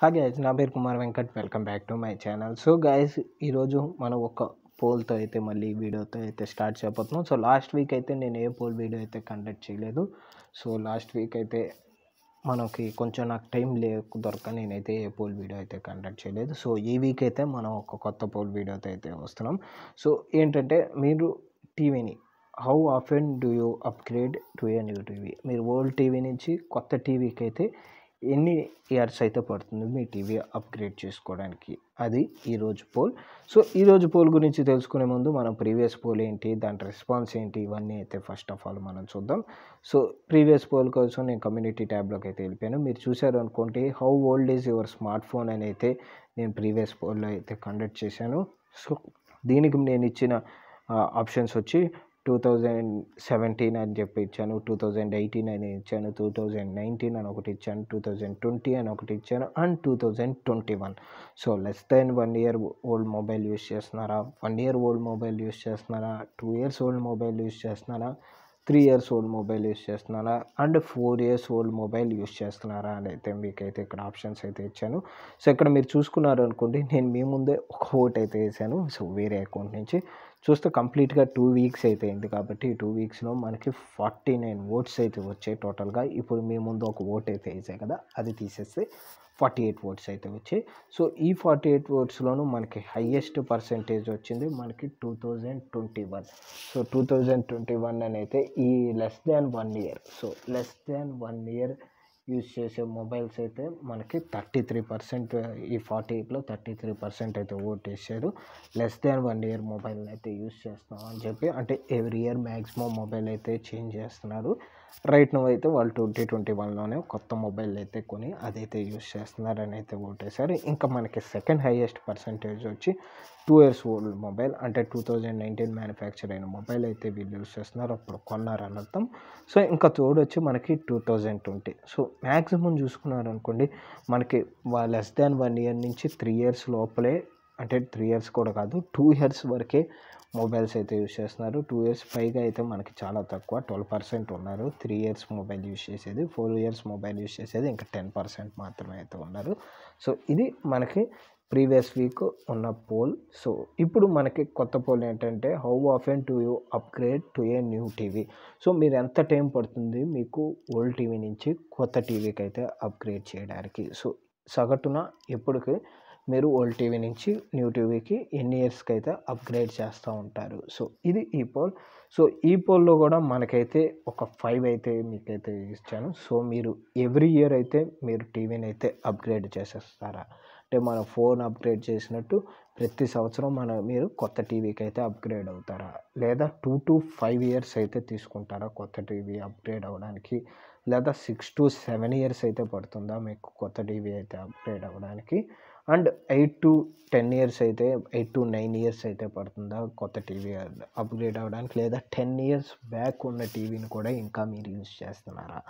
హా గాయస్ నా పేరు Kumar Venkat welcome back to my channel so guys ఈరోజు మనం ఒక పోల్తో అయితే మళ్ళీ వీడియోతో అయితే స్టార్ట్ చేయబోతున్నాం సో లాస్ట్ వీక్ అయితే నేను ఏ పోల్ వీడియో అయితే కండక్ట్ చేయలేదు సో లాస్ట్ వీక్ అయితే మనకి కొంచెం నాకు టైం లేక దొరక నేనైతే ఏ పోల్ వీడియో అయితే కండక్ట్ చేయలేదు సో ఈ వీక్ అయితే మనం ఒక కొత్త పోల్ వీడియోతో అయితే వస్తున్నాం సో ఏంటంటే మీరు టీవీని how often do you upgrade to a new TV మీరు ఓల్డ్ టీవీ నుంచి కొత్త టీవీకి అయితే ఎన్ని ఇయర్స్ అయితే పడుతుంది మీ టీవీ అప్గ్రేడ్ చేసుకోవడానికి అది ఈరోజు పోల్ సో ఈరోజు పోల్ గురించి తెలుసుకునే ముందు మనం ప్రీవియస్ పోల్ ఏంటి దాని రెస్పాన్స్ ఏంటి ఇవన్నీ అయితే ఫస్ట్ ఆఫ్ ఆల్ మనం చూద్దాం సో ప్రీవియస్ పోల్ కోసం నేను కమ్యూనిటీ ట్యాబ్లోకి అయితే వెళ్ళిపోయాను మీరు చూశారు అనుకోండి how old is your smart phone అని అయితే నేను ప్రీవియస్ పోల్లో అయితే కండక్ట్ చేశాను సో దీనికి నేను ఇచ్చిన ఆప్షన్స్ వచ్చి టూ థౌజండ్ సెవెంటీన్ అని చెప్పి ఇచ్చాను టూ థౌజండ్ ఎయిటీన్ అని ఇచ్చాను టూ థౌజండ్ నైన్టీన్ అని ఒకటి ఇచ్చాను టూ థౌజండ్ ట్వంటీ అని ఒకటి ఇచ్చాను and two thousand twenty one so less than one year old mobile use చేస్తున్నారా one year old mobile use చేస్తున్నారా two years old mobile use చేస్తున్నారా three years old mobile use చేస్తున్నారా and four years old mobile use చేస్తున్నారా అని అయితే అయితే ఇక్కడ options అయితే ఇచ్చాను సో ఇక్కడ మీరు చూసుకున్నారు అనుకోండి నేను మీ ముందే ఒక ఓట్ అయితే వేసాను సో వేరే అకౌంట్ నుంచి చూస్తే కంప్లీట్గా టూ వీక్స్ అయిపోయింది కాబట్టి టూ వీక్స్లో మనకి ఫార్టీ నైన్ ఓట్స్ అయితే వచ్చాయి టోటల్గా ఇప్పుడు మీ ముందు ఒక ఓట్ అయితే వేసాయి కదా అది తీసేస్తే ఫార్టీ ఎయిట్ ఓట్స్ అయితే వచ్చాయి సో ఈ ఫార్టీ ఎయిట్ ఓట్స్లోనూ మనకి హయ్యెస్ట్ పర్సంటేజ్ వచ్చింది మనకి two thousand twenty one so two thousand twenty one అని అయితే ఈ less than one year so less than one year use చేసే మొబైల్స్ అయితే మనకి థర్టీ త్రీ పర్సెంట్ ఈ ఫార్టీ ఎయిట్లో థర్టీ త్రీ పర్సెంట్ అయితే ఓట్ వేసారు less than one year mobile అయితే యూజ్ చేస్తామని అని చెప్పి అంటే ఎవ్రీ ఇయర్ మ్యాక్సిమం మొబైల్ అయితే చేంజ్ చేస్తున్నారు రైట్ నువ్వు అయితే వాళ్ళు ట్వంటీ ట్వంటీ వన్లోనే కొత్త మొబైల్ అయితే కొని అదైతే యూస్ చేస్తున్నారని అయితే ఒకటేసారి ఇంకా మనకి సెకండ్ హైయెస్ట్ పర్సంటేజ్ వచ్చి టూ ఇయర్స్ ఓల్డ్ మొబైల్ అంటే టూ థౌజండ్ నైన్టీన్ మ్యానుఫ్యాక్చర్ అయిన మొబైల్ అయితే వీళ్ళు యూజ్ చేస్తున్నారు అప్పుడు కొన్నారని అర్థం సో ఇంకా తోడు వచ్చి మనకి two thousand twenty so maximum చూసుకున్నారనుకోండి మనకి లెస్ దాన్ వన్ ఇయర్ నుంచి త్రీ ఇయర్స్ లోపలే అంటే త్రీ ఇయర్స్ కూడా కాదు టూ ఇయర్స్ వరకే మొబైల్స్ అయితే యూస్ చేస్తున్నారు టూ ఇయర్స్ పైగా అయితే మనకి చాలా తక్కువ ట్వెల్వ్ పర్సెంట్ ఉన్నారు త్రీ ఇయర్స్ మొబైల్ యూస్ చేసేది ఫోర్ ఇయర్స్ మొబైల్ యూస్ చేసేది ఇంకా టెన్ పర్సెంట్ మాత్రమే అయితే ఉన్నారు సో ఇది మనకి ప్రీవియస్ వీక్ ఉన్న పోల్ సో ఇప్పుడు మనకి కొత్త పోల్ ఏంటంటే how often to you upgrade to a new TV so మీరు ఎంత టైం పడుతుంది మీకు ఓల్డ్ టీవీ నుంచి కొత్త టీవీకి అయితే అప్గ్రేడ్ చేయడానికి సో సగటున ఎప్పటికి మీరు ఓల్డ్ టీవీ నుంచి న్యూ టీవీకి ఎన్ని ఇయర్స్కి అయితే అప్గ్రేడ్ చేస్తూ ఉంటారు సో ఇది ఈ పోల్ సో ఈ పోల్లో కూడా మనకైతే ఒక ఫైవ్ అయితే మీకైతే ఇచ్చాను సో మీరు ఎవ్రీ ఇయర్ అయితే మీరు టీవీని అయితే అప్గ్రేడ్ చేసేస్తారా అంటే మన ఫోన్ అప్గ్రేడ్ చేసినట్టు ప్రతి సంవత్సరం మన మీరు కొత్త టీవీకి అయితే అప్గ్రేడ్ అవుతారా లేదా టూ టు ఫైవ్ ఇయర్స్ అయితే తీసుకుంటారా కొత్త టీవీ అప్గ్రేడ్ అవ్వడానికి లేదా సిక్స్ టు సెవెన్ ఇయర్స్ అయితే పడుతుందా మీకు కొత్త టీవీ అయితే అప్గ్రేడ్ అవ్వడానికి and eight to ten years అయితే ఎయిట్ టు నైన్ ఇయర్స్ అయితే పడుతుందా కొత్త టీవీ అప్గ్రేడ్ అవ్వడానికి లేదా టెన్ ఇయర్స్ బ్యాక్ ఉన్న టీవీని కూడా ఇంకా మీరు యూజ్ చేస్తున్నారా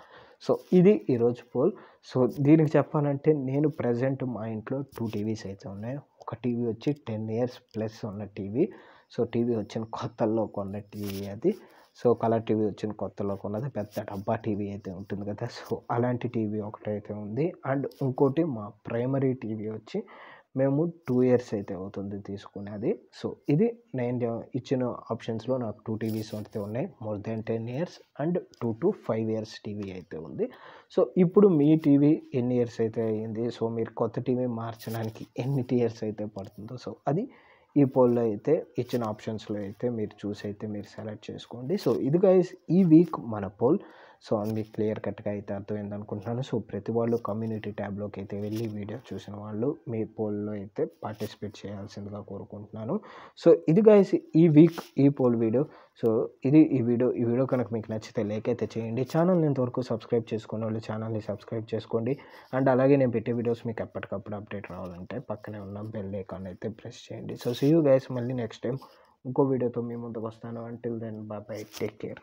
సో ఇది ఈరోజు పోల్ సో దీనికి చెప్పాలంటే నేను ప్రజెంట్ మా ఇంట్లో టూ టీవీస్ అయితే ఉన్నాయి ఒక టీవీ వచ్చి టెన్ ఇయర్స్ ప్లస్ ఉన్న టీవీ సో టీవీ వచ్చిన కొత్తల్లో కొన్న టీవీ అది సో కలర్ టీవీ వచ్చిన కొత్తలో కొన్నది పెద్ద డబ్బా టీవీ అయితే ఉంటుంది కదా సో అలాంటి టీవీ ఒకటి అయితే ఉంది అండ్ ఇంకోటి మా ప్రైమరీ టీవీ వచ్చి మేము టూ ఇయర్స్ అయితే అవుతుంది తీసుకునేది సో ఇది నేను ఇచ్చిన ఆప్షన్స్లో నాకు టూ టీవీస్ అయితే ఉన్నాయి more than ten years and two to five years TV అయితే ఉంది సో ఇప్పుడు మీ టీవీ ఎన్ని ఇయర్స్ అయితే అయ్యింది సో మీరు కొత్త టీవీ మార్చడానికి ఎన్ని ఇయర్స్ అయితే పడుతుందో సో అది ఈ పోల్లో అయితే ఇచ్చిన ఆప్షన్స్లో అయితే మీరు చూసి అయితే మీరు సెలెక్ట్ చేసుకోండి సో ఇది గైస్ ఈ వీక్ మన పోల్ సో అది మీకు క్లియర్ కట్గా అయితే అర్థమైంది అనుకుంటున్నాను సో ప్రతి వాళ్ళు కమ్యూనిటీ ట్యాబ్లోకి అయితే వెళ్ళి వీడియో చూసిన వాళ్ళు మీ పోల్లో అయితే పార్టిసిపేట్ చేయాల్సిందిగా కోరుకుంటున్నాను సో ఇది గైస్ ఈ వీక్ ఈ పోల్ వీడియో సో ఇది ఈ వీడియో ఈ వీడియో కనుక మీకు నచ్చితే లైక్ అయితే చేయండి ఛానల్ని ఇంతవరకు సబ్స్క్రైబ్ చేసుకున్న వాళ్ళు ఛానల్ని సబ్స్క్రైబ్ చేసుకోండి అండ్ అలాగే నేను పెట్టే వీడియోస్ మీకు ఎప్పటికప్పుడు అప్డేట్ రావాలంటే పక్కనే ఉన్న బెల్ ఐకాన్ అయితే ప్రెస్ చేయండి సో సీ యూ గైస్ మళ్ళీ నెక్స్ట్ టైం ఇంకో వీడియోతో మీ ముందుకు వస్తాను until then bye take care